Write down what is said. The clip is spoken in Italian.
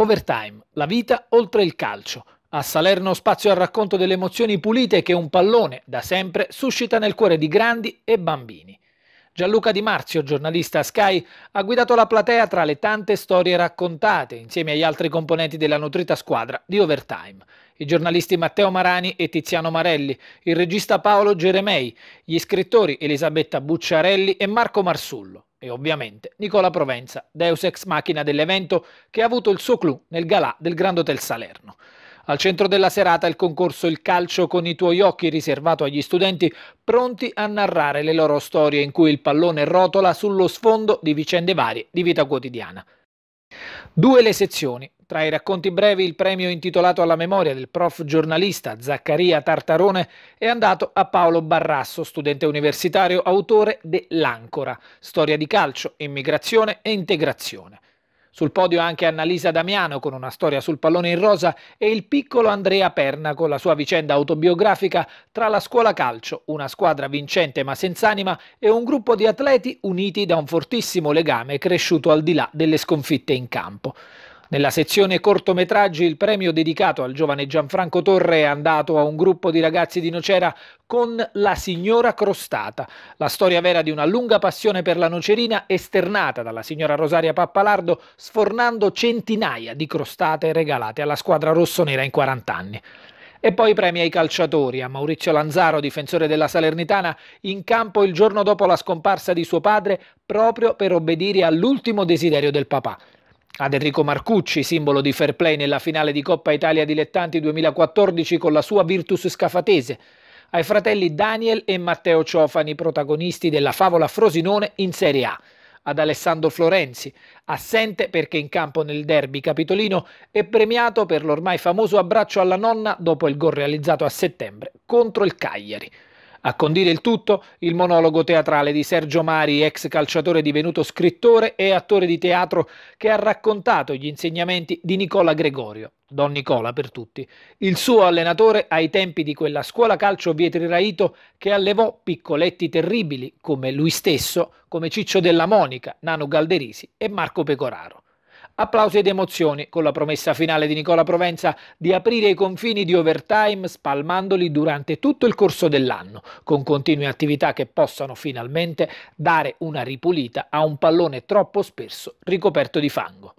Overtime, la vita oltre il calcio. A Salerno spazio al racconto delle emozioni pulite che un pallone, da sempre, suscita nel cuore di grandi e bambini. Gianluca Di Marzio, giornalista Sky, ha guidato la platea tra le tante storie raccontate insieme agli altri componenti della nutrita squadra di Overtime. I giornalisti Matteo Marani e Tiziano Marelli, il regista Paolo Geremei, gli scrittori Elisabetta Bucciarelli e Marco Marsullo e ovviamente Nicola Provenza, deus ex machina dell'evento che ha avuto il suo clou nel galà del Grand Hotel Salerno. Al centro della serata il concorso Il calcio con i tuoi occhi riservato agli studenti pronti a narrare le loro storie in cui il pallone rotola sullo sfondo di vicende varie di vita quotidiana. Due le sezioni. Tra i racconti brevi il premio intitolato alla memoria del prof giornalista Zaccaria Tartarone è andato a Paolo Barrasso, studente universitario autore de L'Ancora, storia di calcio, immigrazione e integrazione. Sul podio anche Annalisa Damiano con una storia sul pallone in rosa e il piccolo Andrea Perna con la sua vicenda autobiografica tra la scuola calcio, una squadra vincente ma senza anima e un gruppo di atleti uniti da un fortissimo legame cresciuto al di là delle sconfitte in campo. Nella sezione cortometraggi il premio dedicato al giovane Gianfranco Torre è andato a un gruppo di ragazzi di Nocera con La signora crostata, la storia vera di una lunga passione per la nocerina esternata dalla signora Rosaria Pappalardo sfornando centinaia di crostate regalate alla squadra rossonera in 40 anni. E poi premi ai calciatori. A Maurizio Lanzaro, difensore della Salernitana, in campo il giorno dopo la scomparsa di suo padre proprio per obbedire all'ultimo desiderio del papà. Ad Enrico Marcucci, simbolo di fair play nella finale di Coppa Italia Dilettanti 2014 con la sua Virtus Scafatese. Ai fratelli Daniel e Matteo Ciofani, protagonisti della favola Frosinone in Serie A. Ad Alessandro Florenzi, assente perché in campo nel derby capitolino e premiato per l'ormai famoso abbraccio alla nonna dopo il gol realizzato a settembre contro il Cagliari. A condire il tutto il monologo teatrale di Sergio Mari, ex calciatore divenuto scrittore e attore di teatro che ha raccontato gli insegnamenti di Nicola Gregorio, Don Nicola per tutti, il suo allenatore ai tempi di quella scuola calcio Vietri Raito che allevò piccoletti terribili come lui stesso, come Ciccio della Monica, Nano Galderisi e Marco Pecoraro. Applausi ed emozioni con la promessa finale di Nicola Provenza di aprire i confini di overtime spalmandoli durante tutto il corso dell'anno, con continue attività che possano finalmente dare una ripulita a un pallone troppo spesso ricoperto di fango.